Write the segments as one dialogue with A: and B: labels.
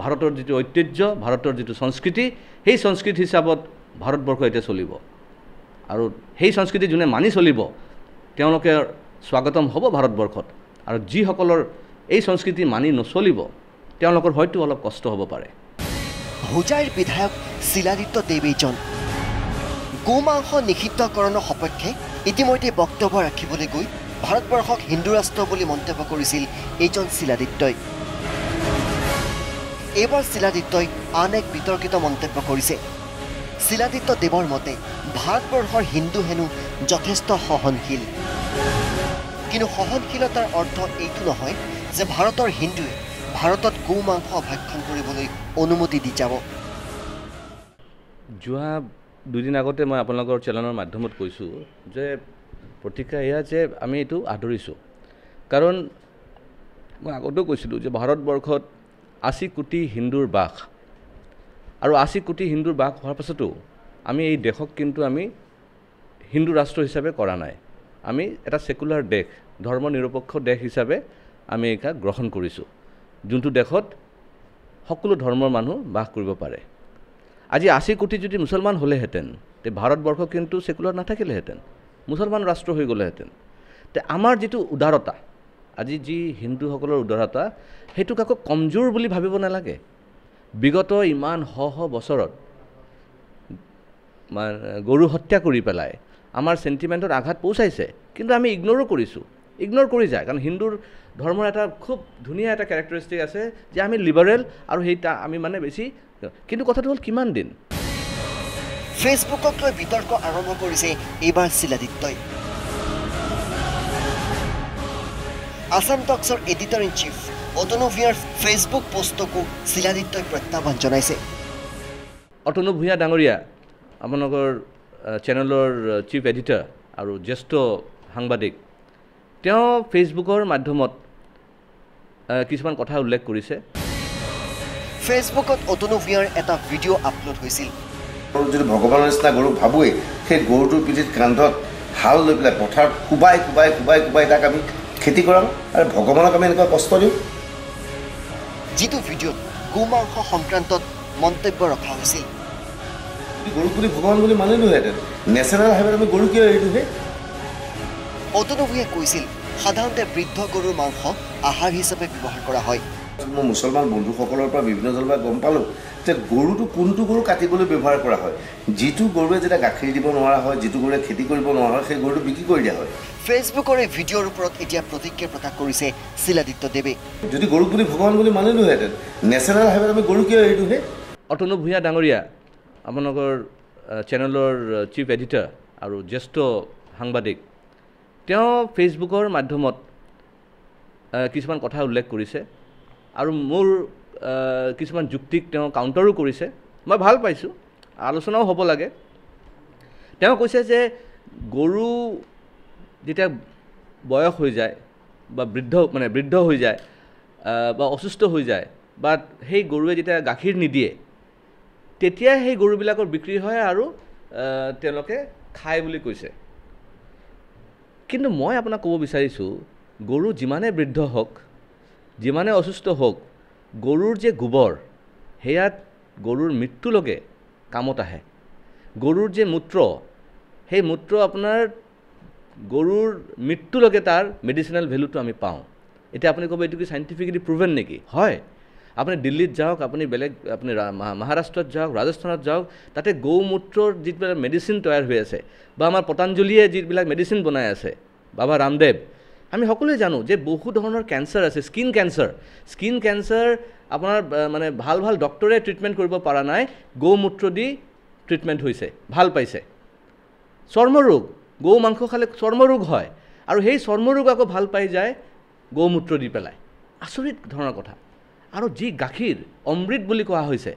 A: ভাৰতৰ যিটো ঐতিহ্য ভাৰতৰ যিটো সংস্কৃতি সেই সংস্কৃতি হিচাপত ভাৰতবৰ্ষ এতিয়া চলিব আৰু সেই সংস্কৃতি যোনে মানি চলিব তেওঁলোকে স্বাগতম হ'ব ভাৰতবৰ্ষত আৰু যিসকলৰ এই সংস্কৃতি মানি নচলিব তেওঁলোকৰ হয়তো অলপ কষ্ট হ'ব পাৰে হোজাইৰ বিধায়ক শিলাদিত্য দেৱীজন
B: গো মাংস নিষিদ্ধকৰণৰ সপক্ষে ইতিমধ্যে বক্তব্য ৰাখিবলৈ গৈ ভাৰতবৰ্ষক হিন্দু ৰাষ্ট্ৰ বুলি মন্তব্য কৰিছিল এইজন শিলাদিত্যই এইবাৰ শিলাদিত্যই আন এক বিতৰ্কিত মন্তব্য কৰিছে শিলাদিত্য দেৱৰ মতে ভাৰতবৰ্ষৰ হিন্দু হেনো যথেষ্ট সহনশীল কিন্তু সহনশীলতাৰ অৰ্থ এইটো নহয় যে ভাৰতৰ হিন্দুৱে ভাৰতত গো মাংস ভক্ষণ কৰিবলৈ অনুমতি দি যাব
A: যোৱা দুদিন আগতে মই আপোনালোকৰ চেনেলৰ মাধ্যমত কৈছোঁ যে প্ৰতিক্ৰিয়া এয়া যে আমি এইটো আদৰিছোঁ কাৰণ মই আগতেও কৈছিলোঁ যে ভাৰতবৰ্ষত আশী কোটি হিন্দুৰ বাস আৰু আশী কোটি হিন্দুৰ বাস হোৱাৰ পাছতো আমি এই দেশক কিন্তু আমি হিন্দু ৰাষ্ট্ৰ হিচাপে কৰা নাই আমি এটা চেকুলাৰ দেশ ধৰ্ম নিৰপেক্ষ দেশ হিচাপে আমি এইকা গ্ৰহণ কৰিছোঁ যোনটো দেশত সকলো ধৰ্মৰ মানুহ বাস কৰিব পাৰে আজি আশী কোটি যদি মুছলমান হ'লেহেঁতেন তে ভাৰতবৰ্ষ কিন্তু চেকুলাৰ নাথাকিলেহেঁতেন মুছলমান ৰাষ্ট্ৰ হৈ গ'লেহেঁতেন তে আমাৰ যিটো উদাৰতা আজি যি হিন্দুসকলৰ উদাৰতা সেইটোক আকৌ কমজোৰ বুলি ভাবিব নালাগে বিগত ইমান শ শ বছৰত গৰু হত্যা কৰি পেলাই আমাৰ চেণ্টিমেণ্টত আঘাত পৌঁছাইছে কিন্তু আমি ইগন'ৰো কৰিছোঁ ইগন'ৰ কৰি যায় কাৰণ হিন্দুৰ ধৰ্মৰ এটা খুব ধুনীয়া এটা কেৰেক্টাৰিষ্টিক আছে যে আমি লিবাৰেল আৰু সেই তা আমি মানে বেছি কিন্তু কথাটো হ'ল কিমান দিন ফেচবুকক লৈ বিতৰ্ক আৰম্ভ কৰিছে এইবাৰ শিলাদিত্যই
B: Assam talks editor in chief অতনু ভূঞাৰ ফেচবুক পষ্টকো শিলাদিত্যই প্ৰত্যাহ্বান
A: জনাইছে অতনু ভূঞা ডাঙৰীয়া আপোনালোকৰ চেনেলৰ চিফ এডিটৰ আৰু জ্যেষ্ঠ সাংবাদিক তেওঁ ফেচবুকৰ মাধ্যমত কিছুমান কথা উল্লেখ কৰিছে
B: ফেচবুকত অতনু ভূঞাৰ এটা ভিডিঅ' আপলোড হৈছিল
A: যিটো ভগৱানৰ নিচিনা গৰু
B: ভাবোৱেই সেই গৰুটোৰ পিঠিত কান্ধত হাল লৈ পেলাই পথাৰত কোবাই তাক আমি খেতি কৰাওঁ আৰু ভগৱানক আমি এনেকুৱা কষ্ট দিওঁ যিটো ভিডিঅ'ত গোমাংস সংক্ৰান্তত মন্তব্য ৰখা হৈছিল গৰু বুলি ভগৱান বুলি মানিলোহেঁতেন নেচনেল হাইৱেত আমি গৰু কিয় এৰিলোহে পদনভূয়ে কৈছিল সাধাৰণতে বৃদ্ধ গৰুৰ মাংস আহাৰ হিচাপে ব্যৱহাৰ কৰা হয় মই মুছলমান বন্ধুসকলৰ পৰা বিভিন্নজনৰ পৰা গম পালোঁ তেতিয়া গৰুটো কোনটো গৰু কাটিবলৈ ব্যৱহাৰ কৰা হয় যিটো গৰুৱে যেতিয়া গাখীৰ দিব নোৱাৰা হয় যিটো গৰুৱে খেতি কৰিব নোৱাৰা হয় সেই গৰুটো বিক্ৰী কৰি দিয়া হয় ফেচবুকৰ এই ভিডিঅ'ৰ ওপৰত এতিয়া প্ৰতিক্ৰিয়া প্ৰকাশ কৰিছে শিলাদিত্য দেৱে যদি গৰুক বুলি ভগৱান বুলি মানিলোহেঁতেন
A: নেচাৰেল হাইৱে আমি গৰু কিয় এৰিলোহে অতনু ভূঞা ডাঙৰীয়া আপোনালোকৰ চেনেলৰ চিফ এডিটাৰ আৰু জ্যেষ্ঠ সাংবাদিক তেওঁ ফেচবুকৰ মাধ্যমত কিছুমান কথা উল্লেখ কৰিছে আৰু মোৰ কিছুমান যুক্তিক তেওঁ কাউণ্টাৰো কৰিছে মই ভাল পাইছোঁ আলোচনাও হ'ব লাগে তেওঁ কৈছে যে গৰু যেতিয়া বয়স হৈ যায় বা বৃদ্ধ মানে বৃদ্ধ হৈ যায় বা অসুস্থ হৈ যায় বা সেই গৰুৱে যেতিয়া গাখীৰ নিদিয়ে তেতিয়াই সেই গৰুবিলাকৰ বিক্ৰী হয় আৰু তেওঁলোকে খায় বুলি কৈছে কিন্তু মই আপোনাক ক'ব বিচাৰিছোঁ গৰু যিমানে বৃদ্ধ হওক যিমানে অসুস্থ হওক গৰুৰ যে গোবৰ সেয়াত গৰুৰ মৃত্যুলৈকে কামত আহে গৰুৰ যে মূত্ৰ সেই মূত্ৰ আপোনাৰ গৰুৰ মৃত্যুলৈকে তাৰ মেডিচিনেল ভেলুটো আমি পাওঁ এতিয়া আপুনি ক'ব এইটো কি চাইণ্টিফিকেলি প্ৰুভেন নেকি হয় আপুনি দিল্লীত যাওক আপুনি বেলেগ আপুনি মহাৰাষ্ট্ৰত যাওক ৰাজস্থানত যাওক তাতে মূত্ৰৰ যিবিলাক মেডিচিন তৈয়াৰ হৈ আছে বা আমাৰ পতাঞ্জলীয়ে যিবিলাক মেডিচিন বনাই আছে বাবা ৰামদেৱ আমি সকলোৱে জানো যে বহু ধৰণৰ কেঞ্চাৰ আছে স্কিন কেঞ্চাৰ স্কিন কেঞ্চাৰ আপোনাৰ মানে ভাল ভাল ডক্টৰে ট্ৰিটমেণ্ট কৰিব পৰা নাই গৌমূত্ৰ দি ট্ৰিটমেণ্ট হৈছে ভাল পাইছে চৰ্মৰোগ গৌ মাংস খালে চৰ্মৰোগ হয় আৰু সেই চৰ্মৰোগ আকৌ ভাল পাই যায় গৌমূত্ৰ দি পেলাই আচৰিত ধৰণৰ কথা আৰু যি গাখীৰ অমৃত বুলি কোৱা হৈছে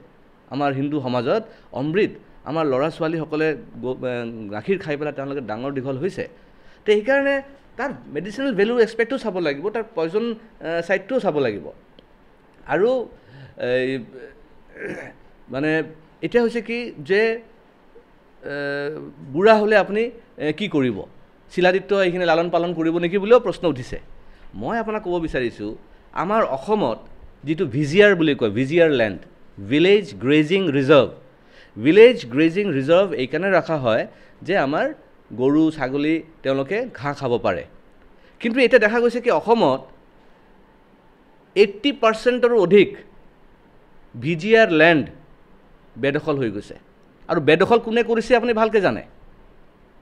A: আমাৰ হিন্দু সমাজত অমৃত আমাৰ ল'ৰা ছোৱালীসকলে গাখীৰ খাই পেলাই তেওঁলোকে ডাঙৰ দীঘল হৈছে তে সেইকাৰণে তাৰ মেডিচিনেল ভেলু এক্সপেক্টো চাব লাগিব তাৰ পইজন ছাইডটোও চাব লাগিব আৰু মানে এতিয়া হৈছে কি যে বুঢ়া হ'লে আপুনি কি কৰিব চিলাদিত্য এইখিনি লালন পালন কৰিব নেকি বুলিও প্ৰশ্ন উঠিছে মই আপোনাক ক'ব বিচাৰিছোঁ আমাৰ অসমত যিটো ভিজিয়াৰ বুলি কয় VGR land village grazing reserve village grazing reserve এইকাৰণে ৰখা হয় যে আমাৰ গৰু ছাগলী তেওঁলোকে ঘাঁহ খাব পাৰে কিন্তু এতিয়া দেখা গৈছে কি অসমত এইট্টি পাৰ্চেণ্টৰো অধিক ভি জি আৰ লেণ্ড বেদখল হৈ গৈছে আৰু বেদখল কোনে কৰিছে আপুনি ভালকৈ জানে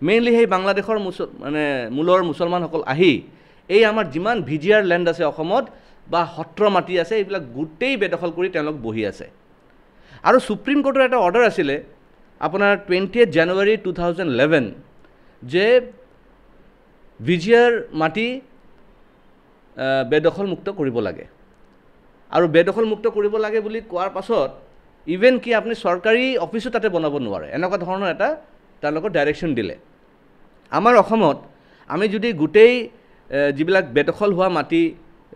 A: মেইনলি সেই বাংলাদেশৰ মুছ মানে মূলৰ মুছলমানসকল আহি এই আমাৰ যিমান ভি জি আৰ লেণ্ড আছে অসমত বা সত্ৰ মাটি আছে এইবিলাক গোটেই বেদখল কৰি তেওঁলোক বহি আছে আৰু ছুপ্ৰিম কোৰ্টৰ এটা অৰ্ডাৰ আছিলে আপোনাৰ twenty eight January two thousand eleven যে জি আৰ মাটি বেদখলমুক্ত কৰিব লাগে আৰু বেদখলমুক্ত কৰিব লাগে বুলি কোৱাৰ পাছত ইভেন কি আপুনি চৰকাৰী অফিচো তাতে বনাব নোৱাৰে এনেকুৱা ধৰণৰ এটা তেওঁলোকৰ ডাইৰেকশ্যন দিলে আমাৰ অসমত আমি যদি গোটেই যিবিলাক বেদখল হোৱা মাটি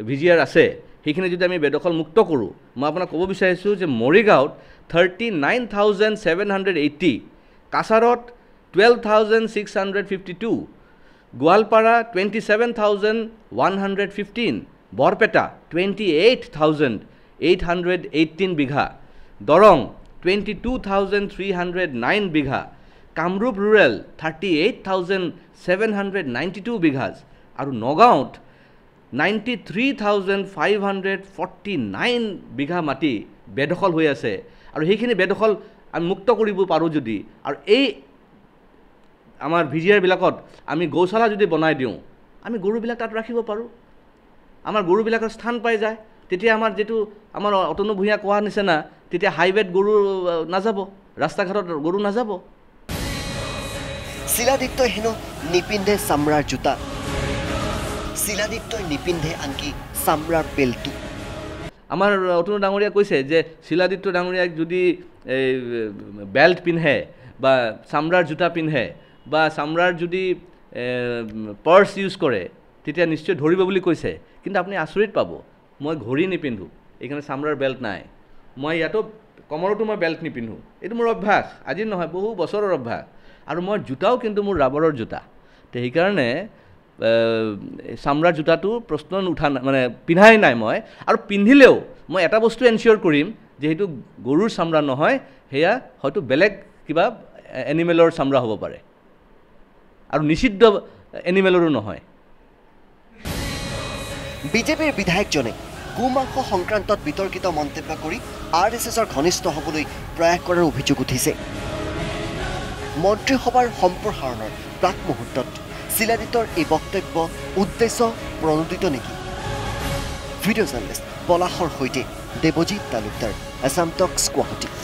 A: ভি জি আৰ আছে সেইখিনি যদি আমি বেদখলমুক্ত কৰোঁ মই আপোনাক ক'ব বিচাৰিছোঁ যে মৰিগাঁৱত thirty nine thousand seven hundred eighty কাছাৰত 12,652, Gualpara 27,115, Borpeta 28,818 bigha, Dorong 22,309 bigha, Kamrup Rural 38,792 bighas, Aru Nogaunt 93,549 bigha mati, Bedokol huyase, Aru Hikini Bedokol and Muktakuribu Parujudi, Aru 8 আমাৰ ভিজিয়াৰবিলাকত আমি গৌশালা যদি বনাই দিওঁ আমি গৰুবিলাক তাত ৰাখিব পাৰোঁ আমাৰ গৰুবিলাকৰ স্থান পাই যায় তেতিয়া আমাৰ যিটো আমাৰ অতনু ভূঞা কোৱা নিচিনা তেতিয়া হাইৱেত গৰু নাযাব ৰাস্তা ঘাটত গৰু নাযাব শিলাদিত্যই হেনো নিপিন্ধে চামৰাৰ জোতা
B: শিলাদিত্যই নিপিন্ধে আনকি
A: চামৰাৰ পেলটো আমাৰ অতনু ডাঙৰীয়া কৈছে যে শিলাদিত্য ডাঙৰীয়াক যদি এই বেল্ট পিন্ধে বা চামৰাৰ জোতা পিন্ধে বা চামৰাৰ যদি পাৰ্চ ইউজ কৰে তেতিয়া নিশ্চয় ধৰিব বুলি কৈছে কিন্তু আপুনি আচৰিত পাব মই ঘড়ী নিপিন্ধো এইকাৰণে চামৰাৰ বেল্ট নাই মই ইয়াতো কমৰতো মই বেল্ট নিপিন্ধো এইটো মোৰ অভ্যাস আজি নহয় বহু বছৰৰ অভ্যাস আৰু মই জোতাও কিন্তু মোৰ ৰাবৰৰ জোতা তে সেইকাৰণে চামৰাৰ জোতাটো প্ৰশ্ন নুঠা নাই মানে পিন্ধাই নাই মই আৰু পিন্ধিলেও মই এটা বস্তু এনচিয়'ৰ কৰিম যে সেইটো গৰুৰ চামৰা নহয় সেয়া হয়তো বেলেগ কিবা এনিমেলৰ চামৰা হ'ব পাৰে আৰু নিষিদ্ধ এনিমেলৰো নহয়
B: বিজেপিৰ বিধায়কজনে গোমাংস সংক্ৰান্তত বিতৰ্কিত মন্তব্য কৰি আৰ এছ এছৰ ঘনিষ্ঠ হ'বলৈ প্ৰয়াস কৰাৰ অভিযোগ উঠিছে মন্ত্ৰীসভাৰ সম্প্ৰসাৰণৰ প্ৰাক মুহূৰ্তত শিলাদিতৰ এই বক্তব্য উদ্দেশ্য প্ৰণোদিত নেকি ভিডিঅ' জাৰ্ণেলিষ্ট পলাশৰ সৈতে দেৱজিৎ তালুকদাৰ এছাম টক্স গুৱাহাটী